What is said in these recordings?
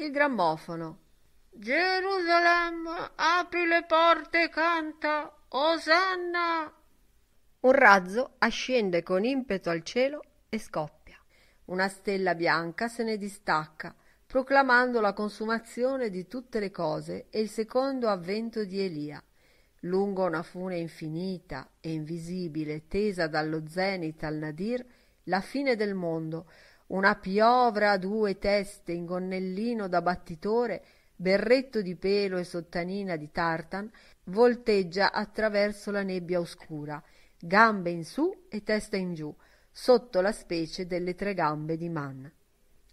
Il grammofono. Gerusalemme, apri le porte e canta, Osanna! Un razzo ascende con impeto al cielo e scoppia. Una stella bianca se ne distacca, proclamando la consumazione di tutte le cose e il secondo avvento di Elia. Lungo una fune infinita e invisibile, tesa dallo zenit al nadir, la fine del mondo, una piovra a due teste in gonnellino da battitore berretto di pelo e sottanina di tartan volteggia attraverso la nebbia oscura gambe in su e testa in giù sotto la specie delle tre gambe di man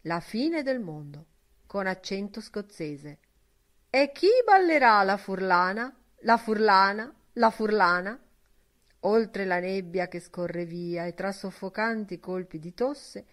la fine del mondo con accento scozzese e chi ballerà la furlana la furlana la furlana oltre la nebbia che scorre via e tra soffocanti colpi di tosse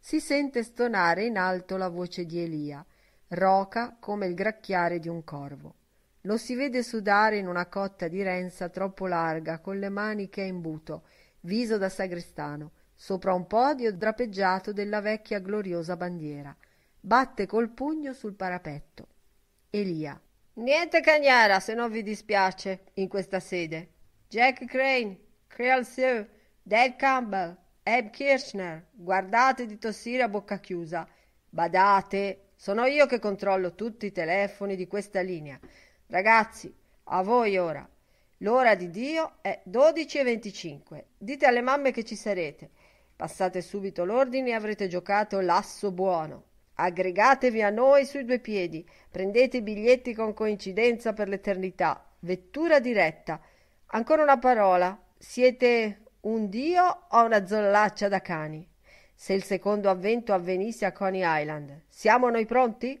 si sente stonare in alto la voce di Elia, roca come il gracchiare di un corvo. Lo si vede sudare in una cotta di rensa troppo larga, con le maniche a imbuto, viso da sagrestano, sopra un podio drapeggiato della vecchia gloriosa bandiera. Batte col pugno sul parapetto. Elia. Niente cagnara, se non vi dispiace, in questa sede. Jack Crane, Creel Sir, Dave Campbell, Abe Kirchner, guardate di tossire a bocca chiusa. Badate, sono io che controllo tutti i telefoni di questa linea. Ragazzi, a voi ora. L'ora di Dio è 12.25. Dite alle mamme che ci sarete. Passate subito l'ordine e avrete giocato l'asso buono. Aggregatevi a noi sui due piedi. Prendete i biglietti con coincidenza per l'eternità. Vettura diretta. Ancora una parola. Siete un dio o una zollaccia da cani? Se il secondo avvento avvenisse a Coney Island, siamo noi pronti?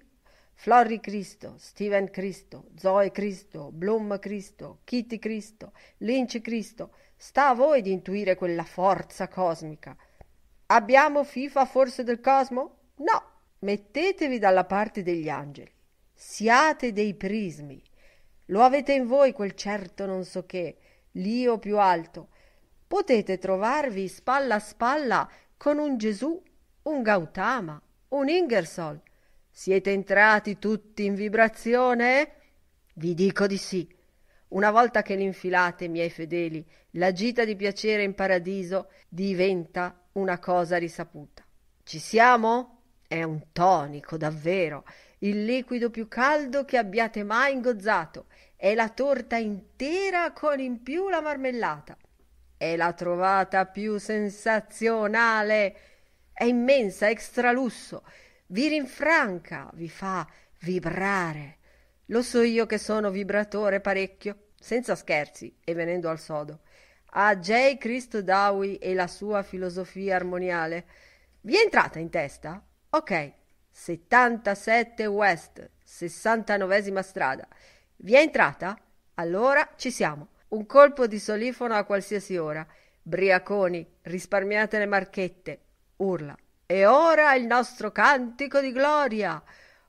Florri Cristo, Steven Cristo, Zoe Cristo, Bloom Cristo, Kitty Cristo, Lynch Cristo, sta a voi di intuire quella forza cosmica. Abbiamo FIFA forse del cosmo? No, mettetevi dalla parte degli angeli. Siate dei prismi. Lo avete in voi quel certo non so che, l'io più alto, potete trovarvi spalla a spalla con un Gesù, un Gautama, un Ingersoll. Siete entrati tutti in vibrazione? Vi dico di sì. Una volta che l'infilate, miei fedeli, la gita di piacere in paradiso diventa una cosa risaputa. Ci siamo? È un tonico, davvero, il liquido più caldo che abbiate mai ingozzato. È la torta intera con in più la marmellata. È la trovata più sensazionale. È immensa, extra lusso. Vi rinfranca, vi fa vibrare. Lo so io che sono vibratore parecchio, senza scherzi e venendo al sodo. A J. Christo Dowie e la sua filosofia armoniale. Vi è entrata in testa? Ok, 77 West, 69 strada. Vi è entrata? Allora ci siamo. Un colpo di solifono a qualsiasi ora. Briaconi, risparmiate le marchette. Urla. E ora il nostro cantico di gloria.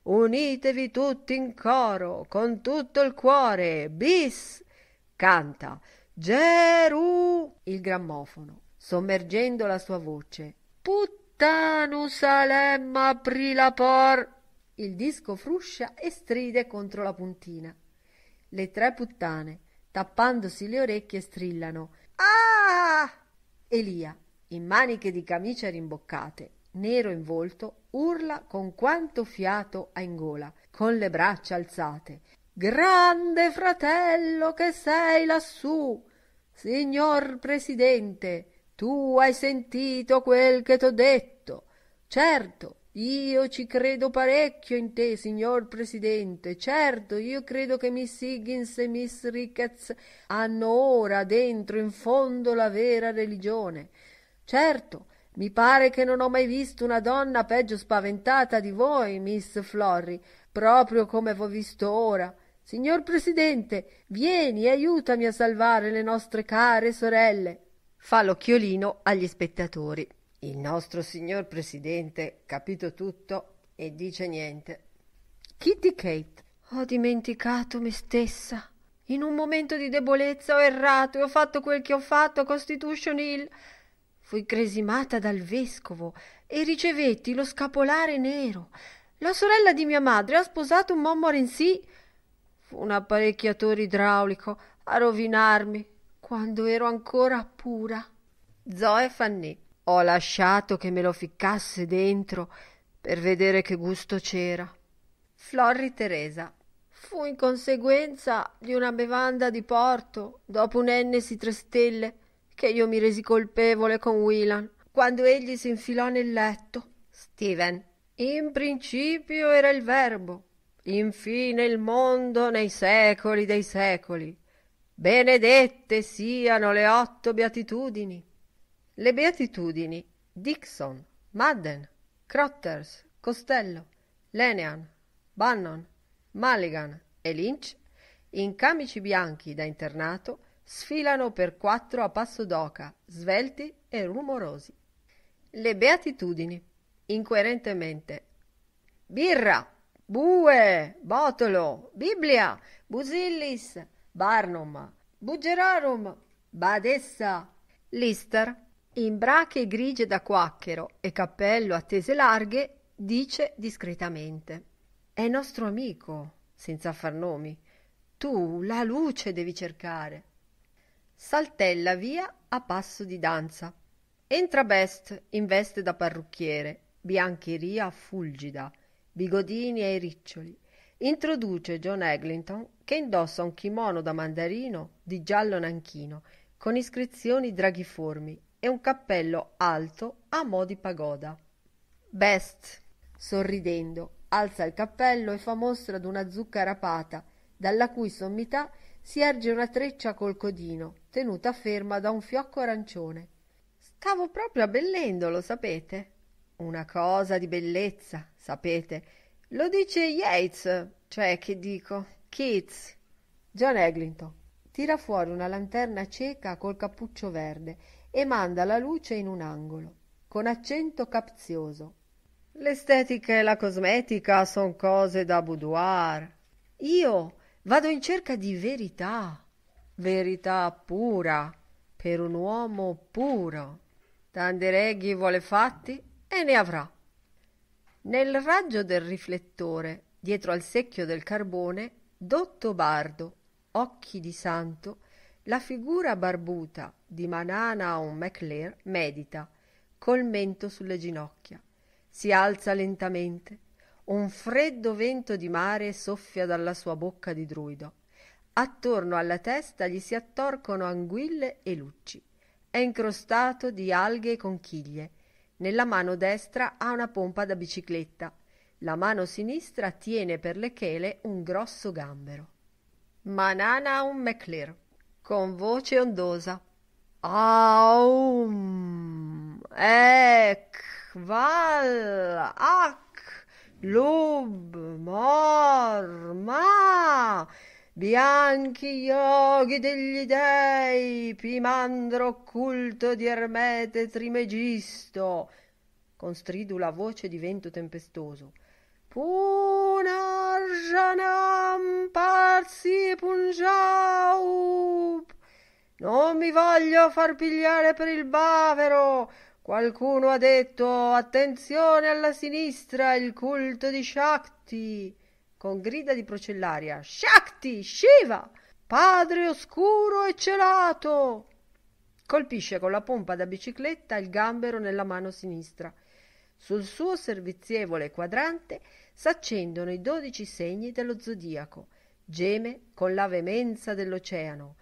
Unitevi tutti in coro, con tutto il cuore. Bis! Canta. Geru! Il grammofono, sommergendo la sua voce. Puttanu Salem, apri la por! Il disco fruscia e stride contro la puntina. Le tre puttane, tappandosi le orecchie strillano ah elia in maniche di camicia rimboccate nero in volto urla con quanto fiato ha in gola con le braccia alzate grande fratello che sei lassù signor presidente tu hai sentito quel che t'ho detto certo io ci credo parecchio in te signor presidente certo io credo che miss higgins e miss ricketts hanno ora dentro in fondo la vera religione certo mi pare che non ho mai visto una donna peggio spaventata di voi miss florry proprio come v'ho visto ora signor presidente vieni e aiutami a salvare le nostre care sorelle fa l'occhiolino agli spettatori il nostro signor presidente capito tutto e dice niente. Kitty Kate. Ho dimenticato me stessa. In un momento di debolezza ho errato e ho fatto quel che ho fatto a Constitution Hill. Fui cresimata dal vescovo e ricevetti lo scapolare nero. La sorella di mia madre ha sposato un mommo Renzi. Fu un apparecchiatore idraulico a rovinarmi quando ero ancora pura. Zoe Fanny ho lasciato che me lo ficcasse dentro per vedere che gusto c'era. Florri Teresa fu in conseguenza di una bevanda di porto dopo un ennesi tre stelle che io mi resi colpevole con Willan quando egli si infilò nel letto. Steven. In principio era il verbo, infine il mondo nei secoli dei secoli. Benedette siano le otto beatitudini. Le beatitudini Dixon, Madden, Crotters, Costello, Lenihan, Bannon, Mulligan e Lynch, in camici bianchi da internato, sfilano per quattro a passo d'oca, svelti e rumorosi. Le beatitudini, incoerentemente. Birra, Bue, Botolo, Biblia, Busillis, Barnum, Bugerarum, Badessa, Lister, in brache grigie da quacchero e cappello a tese larghe, dice discretamente: È nostro amico, senza far nomi. Tu la luce devi cercare. Saltella via a passo di danza. Entra Best in veste da parrucchiere, biancheria fulgida, bigodini ai riccioli. Introduce John Eglinton che indossa un kimono da mandarino di giallo nanchino con iscrizioni draghiformi e un cappello alto a mo' di pagoda. Best, sorridendo, alza il cappello e fa mostra d'una zucca rapata, dalla cui sommità si erge una treccia col codino, tenuta ferma da un fiocco arancione. Stavo proprio abbellendo, lo sapete? Una cosa di bellezza, sapete? Lo dice Yates, cioè che dico, Keats. John Eglinton tira fuori una lanterna cieca col cappuccio verde e manda la luce in un angolo, con accento capzioso. L'estetica e la cosmetica son cose da boudoir. Io vado in cerca di verità, verità pura, per un uomo puro. Tandereghi vuole fatti e ne avrà. Nel raggio del riflettore, dietro al secchio del carbone, Dotto Bardo, occhi di santo, la figura barbuta di Mananaun MacLear medita, col mento sulle ginocchia. Si alza lentamente. Un freddo vento di mare soffia dalla sua bocca di druido. Attorno alla testa gli si attorcono anguille e lucci. È incrostato di alghe e conchiglie. Nella mano destra ha una pompa da bicicletta. La mano sinistra tiene per le chele un grosso gambero. un MacLear con voce ondosa. Aum, ek, val, ak, lub, mor, ma, bianchi yoghi degli dei, pimandro occulto di Ermete Trimegisto, con stridula voce di vento tempestoso punarjanam parsi punjaub. Non mi voglio far pigliare per il bavero. Qualcuno ha detto attenzione alla sinistra, il culto di Shakti. Con grida di procellaria Shakti, Shiva, padre oscuro e celato. Colpisce con la pompa da bicicletta il gambero nella mano sinistra. Sul suo servizievole quadrante s'accendono i dodici segni dello zodiaco, geme con la veemenza dell'oceano.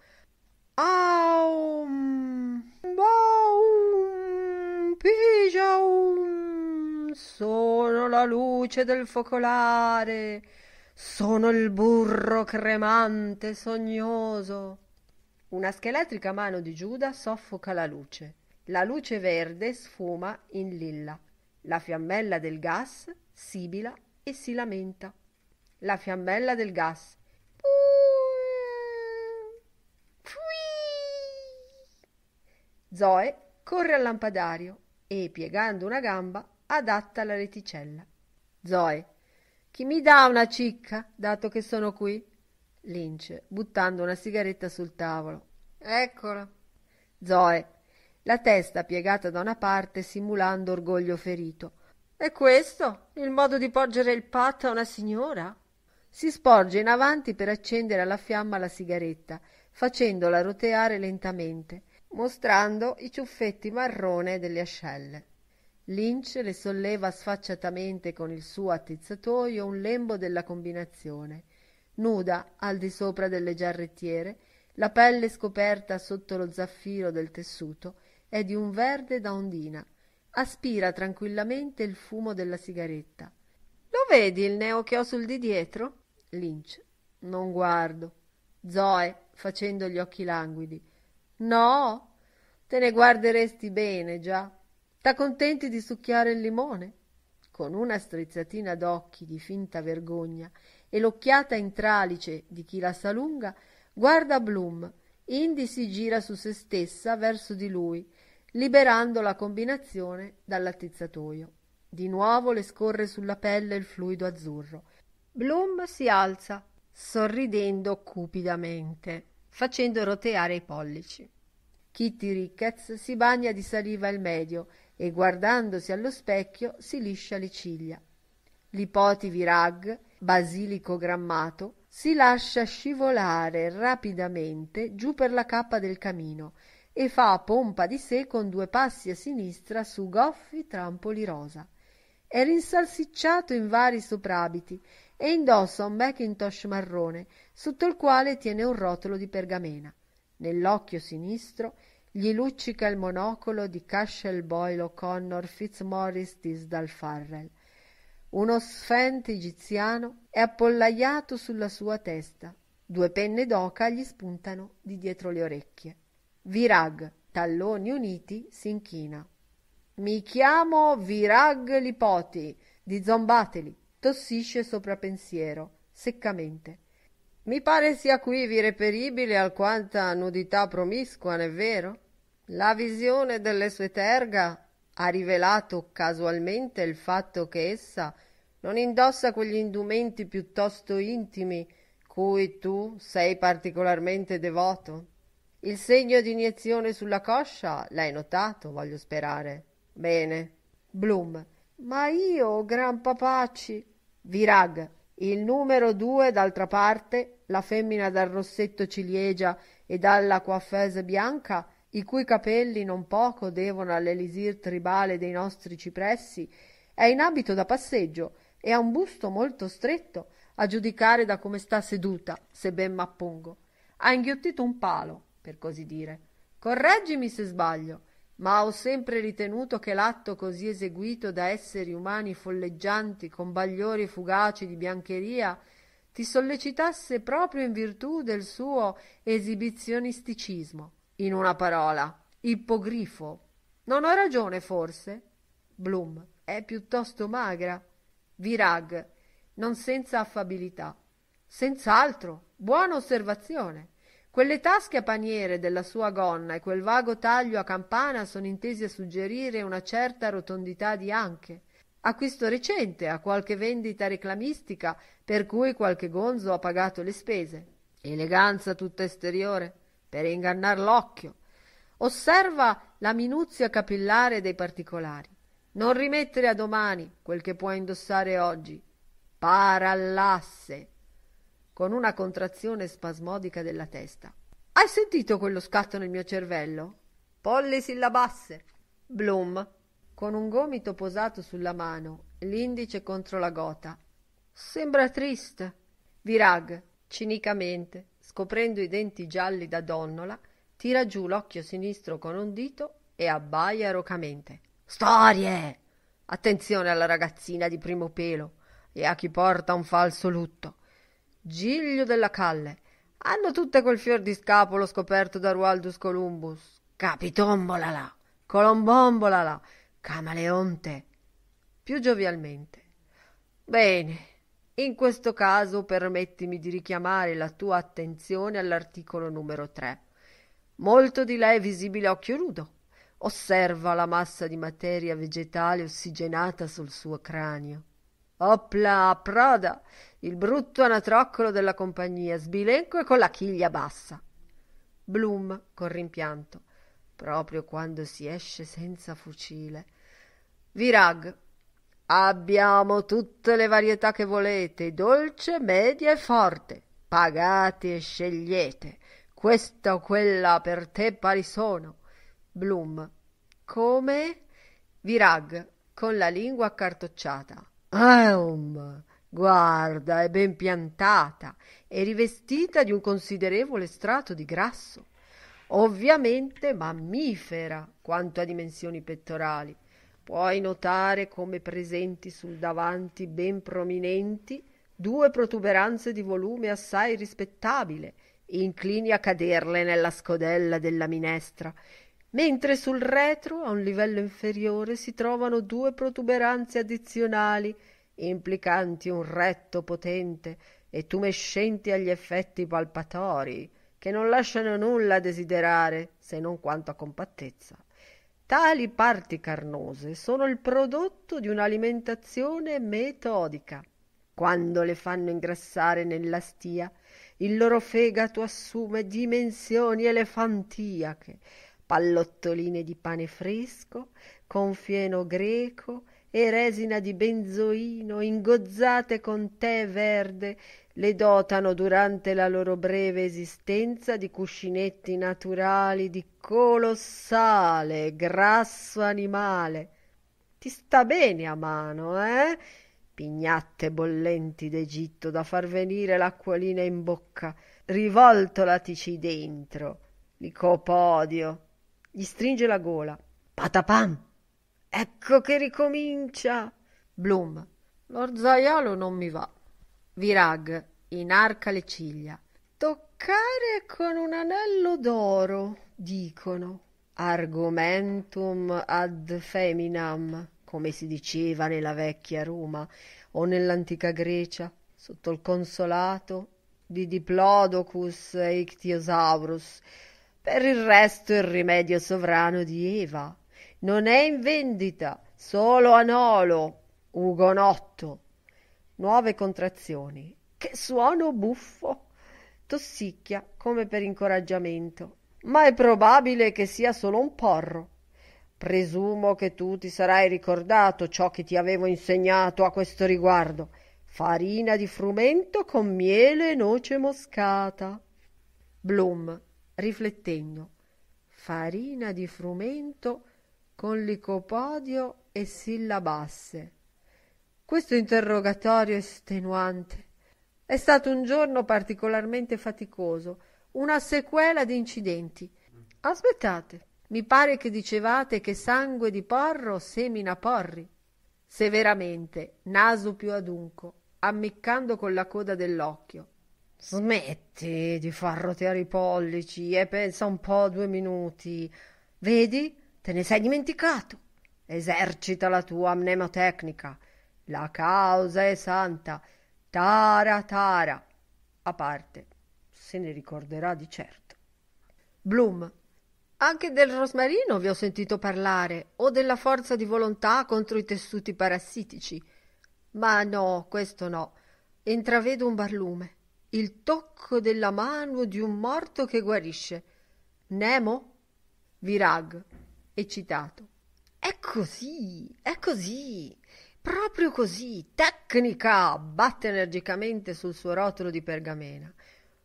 Aum, baum, pijaum, sono la luce del focolare, sono il burro cremante sognoso. Una scheletrica mano di Giuda soffoca la luce. La luce verde sfuma in lilla. La fiammella del gas sibila e si lamenta. La fiammella del gas. Zoe corre al lampadario e, piegando una gamba, adatta la reticella. Zoe. Chi mi dà una cicca, dato che sono qui? Lynch, buttando una sigaretta sul tavolo. Eccola. Zoe. La testa piegata da una parte, simulando orgoglio ferito è questo il modo di porgere il patto a una signora si sporge in avanti per accendere alla fiamma la sigaretta facendola roteare lentamente mostrando i ciuffetti marrone delle ascelle Lynch le solleva sfacciatamente con il suo attizzatoio un lembo della combinazione nuda al di sopra delle giarrettiere la pelle scoperta sotto lo zaffiro del tessuto è di un verde da ondina Aspira tranquillamente il fumo della sigaretta. Lo vedi il neo che ho sul di dietro? Lynch. Non guardo. Zoe, facendo gli occhi languidi. No, te ne guarderesti bene già. T'accontenti di succhiare il limone? Con una strizzatina d'occhi di finta vergogna e l'occhiata in tralice di chi la sa lunga, guarda Bloom. Indi si gira su se stessa verso di lui liberando la combinazione dall'attizzatoio. Di nuovo le scorre sulla pelle il fluido azzurro. Bloom si alza, sorridendo cupidamente, facendo roteare i pollici. Kitty Ricketts si bagna di saliva il medio e guardandosi allo specchio si liscia le ciglia. L'ipotivi rag, basilico grammato, si lascia scivolare rapidamente giù per la cappa del camino e fa a pompa di sé con due passi a sinistra su goffi trampoli rosa. È rinsalsicciato in vari soprabiti e indossa un macintosh marrone sotto il quale tiene un rotolo di pergamena. Nell'occhio sinistro gli luccica il monocolo di Cashel Boyle O'Connor Fitzmaurice Tisdall Farrell. Uno sfente egiziano è appollaiato sulla sua testa. Due penne d'oca gli spuntano di dietro le orecchie. Virag, talloni uniti, s'inchina. Mi chiamo Virag Lipoti, di Zombateli, tossisce sopra pensiero, seccamente. Mi pare sia quivi reperibile alquanta nudità promiscua, è vero? La visione delle sue terga ha rivelato casualmente il fatto che essa non indossa quegli indumenti piuttosto intimi cui tu sei particolarmente devoto? Il segno di iniezione sulla coscia l'hai notato, voglio sperare. Bene. Bloom. Ma io, gran papacci. Virag. Il numero due, d'altra parte, la femmina dal rossetto ciliegia e dalla coiffese bianca, i cui capelli non poco devono all'elisir tribale dei nostri cipressi, è in abito da passeggio e ha un busto molto stretto, a giudicare da come sta seduta, se ben m'appongo. Ha inghiottito un palo, per così dire. Correggimi se sbaglio, ma ho sempre ritenuto che l'atto così eseguito da esseri umani folleggianti, con bagliori fugaci di biancheria, ti sollecitasse proprio in virtù del suo esibizionisticismo. In una parola, ippogrifo. Non ho ragione, forse? Bloom è piuttosto magra. Virag, non senza affabilità. Senz'altro, buona osservazione quelle tasche a paniere della sua gonna e quel vago taglio a campana sono intesi a suggerire una certa rotondità di anche acquisto recente a qualche vendita reclamistica per cui qualche gonzo ha pagato le spese eleganza tutta esteriore per ingannar l'occhio osserva la minuzia capillare dei particolari non rimettere a domani quel che può indossare oggi parallasse con una contrazione spasmodica della testa. Hai sentito quello scatto nel mio cervello? Polle sillabasse. Bloom, con un gomito posato sulla mano, l'indice contro la gota. Sembra triste. Virag, cinicamente, scoprendo i denti gialli da donnola, tira giù l'occhio sinistro con un dito e abbaia rocamente. Storie! Attenzione alla ragazzina di primo pelo e a chi porta un falso lutto giglio della calle hanno tutte quel fior di scapolo scoperto da rualdus columbus capitombola là colombombola là camaleonte più giovialmente bene in questo caso permettimi di richiamare la tua attenzione all'articolo numero 3. Molto di lei è visibile a occhio nudo. Osserva la massa di materia vegetale ossigenata sul suo cranio. Opla, Prada! il brutto anatroccolo della compagnia, sbilenco e con la chiglia bassa. Bloom, con rimpianto, proprio quando si esce senza fucile. Virag, abbiamo tutte le varietà che volete, dolce, media e forte. Pagate e scegliete. Questa o quella per te pari sono. Bloom, come? Virag, con la lingua accartocciata. Ehm. Guarda, è ben piantata e rivestita di un considerevole strato di grasso. Ovviamente mammifera quanto a dimensioni pettorali. Puoi notare come presenti sul davanti ben prominenti due protuberanze di volume assai rispettabile, inclini a caderle nella scodella della minestra, mentre sul retro, a un livello inferiore, si trovano due protuberanze addizionali implicanti un retto potente e tumescenti agli effetti palpatorii, che non lasciano nulla a desiderare se non quanto a compattezza. Tali parti carnose sono il prodotto di un'alimentazione metodica. Quando le fanno ingrassare nella stia, il loro fegato assume dimensioni elefantiache, pallottoline di pane fresco, con fieno greco e resina di benzoino ingozzate con tè verde le dotano durante la loro breve esistenza di cuscinetti naturali di colossale grasso animale ti sta bene a mano eh pignatte bollenti d'egitto da far venire l'acquolina in bocca rivoltolatici dentro licopodio gli stringe la gola patapam Ecco che ricomincia. Bloom. Lo non mi va. Virag. Inarca le ciglia. Toccare con un anello d'oro, dicono. Argumentum ad feminam, come si diceva nella vecchia Roma o nell'antica Grecia, sotto il consolato di Diplodocus e Ictiosaurus, per il resto il rimedio sovrano di Eva non è in vendita, solo a Nolo, ugonotto. Nuove contrazioni. Che suono buffo! Tossicchia come per incoraggiamento. Ma è probabile che sia solo un porro. Presumo che tu ti sarai ricordato ciò che ti avevo insegnato a questo riguardo. Farina di frumento con miele e noce moscata. Bloom, riflettendo. Farina di frumento con licopodio e sillabasse questo interrogatorio estenuante è stato un giorno particolarmente faticoso una sequela di incidenti aspettate mi pare che dicevate che sangue di porro semina porri severamente naso più adunco ammiccando con la coda dell'occhio smetti di far roteare i pollici e pensa un po due minuti vedi Te ne sei dimenticato? Esercita la tua mnemotecnica. La causa è santa. Tara Tara. A parte, se ne ricorderà di certo. Bloom. Anche del rosmarino vi ho sentito parlare, o della forza di volontà contro i tessuti parassitici. Ma no, questo no. Intravedo un barlume, il tocco della mano di un morto che guarisce. Nemo? Virag eccitato. È così, è così, proprio così, tecnica, batte energicamente sul suo rotolo di pergamena.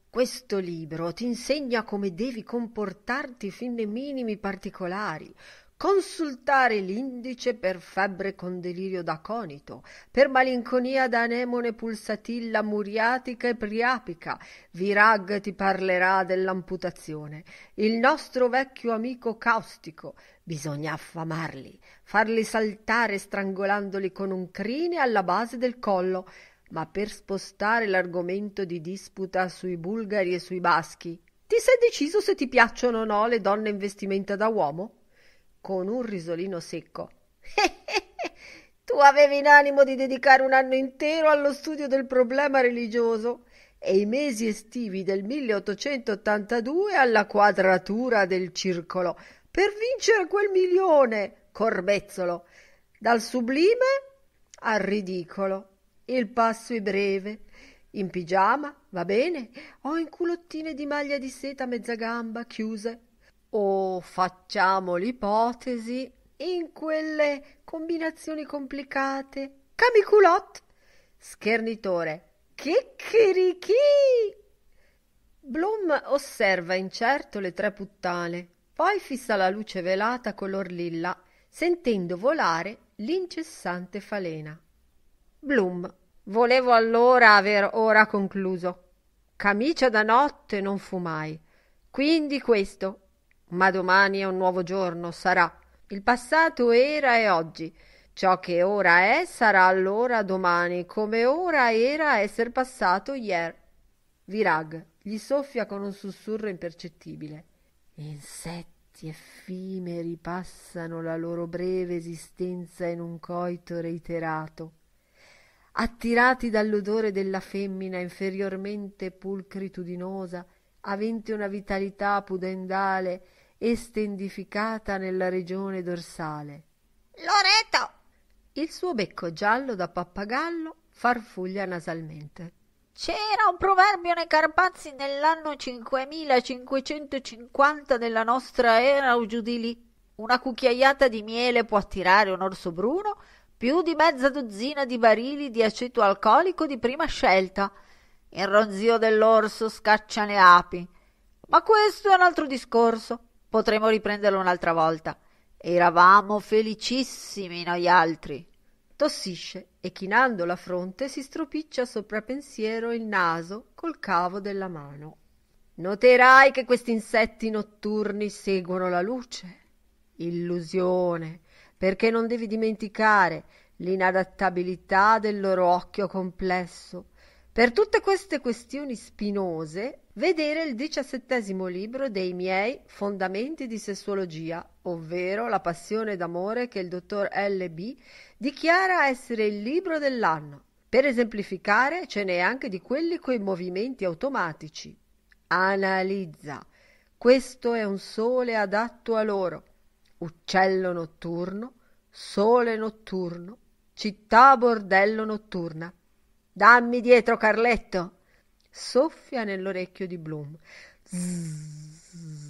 Questo libro ti insegna come devi comportarti fin nei minimi particolari, Consultare l'indice per febbre con delirio d'aconito, per malinconia d'anemone pulsatilla muriatica e priapica. Virag ti parlerà dell'amputazione. Il nostro vecchio amico caustico. Bisogna affamarli, farli saltare strangolandoli con un crine alla base del collo. Ma per spostare l'argomento di disputa sui bulgari e sui baschi, ti sei deciso se ti piacciono o no le donne in vestimenta da uomo? con un risolino secco. tu avevi in animo di dedicare un anno intero allo studio del problema religioso e i mesi estivi del 1882 alla quadratura del circolo per vincere quel milione, corbezzolo, dal sublime al ridicolo. Il passo è breve. In pigiama, va bene, o in culottine di maglia di seta a mezza gamba, chiuse, o facciamo l'ipotesi in quelle combinazioni complicate camiculotte schernitore chicchirichì Blum osserva incerto le tre puttane poi fissa la luce velata color lilla sentendo volare l'incessante falena Blum volevo allora aver ora concluso camicia da notte non fu mai quindi questo ma domani è un nuovo giorno, sarà. Il passato era e oggi. Ciò che ora è sarà allora domani, come ora era esser passato ieri. Virag gli soffia con un sussurro impercettibile. Insetti effimeri passano la loro breve esistenza in un coito reiterato. Attirati dall'odore della femmina inferiormente pulcritudinosa, avente una vitalità pudendale estendificata nella regione dorsale. Loreto! Il suo becco giallo da pappagallo farfuglia nasalmente. C'era un proverbio nei Carpazi nell'anno 5550 della nostra era o giù di lì. Una cucchiaiata di miele può attirare un orso bruno più di mezza dozzina di barili di aceto alcolico di prima scelta. Il ronzio dell'orso scaccia le api. Ma questo è un altro discorso potremo riprenderlo un'altra volta. Eravamo felicissimi noi altri. Tossisce e chinando la fronte si stropiccia sopra pensiero il naso col cavo della mano. Noterai che questi insetti notturni seguono la luce. Illusione, perché non devi dimenticare l'inadattabilità del loro occhio complesso. Per tutte queste questioni spinose vedere il diciassettesimo libro dei miei Fondamenti di sessuologia, ovvero la passione d'amore che il dottor L.B. dichiara essere il libro dell'anno. Per esemplificare, ce n'è anche di quelli coi movimenti automatici. Analizza. Questo è un sole adatto a loro. Uccello notturno, sole notturno, città bordello notturna. Dammi dietro, Carletto! soffia nell'orecchio di Bloom. Zzz.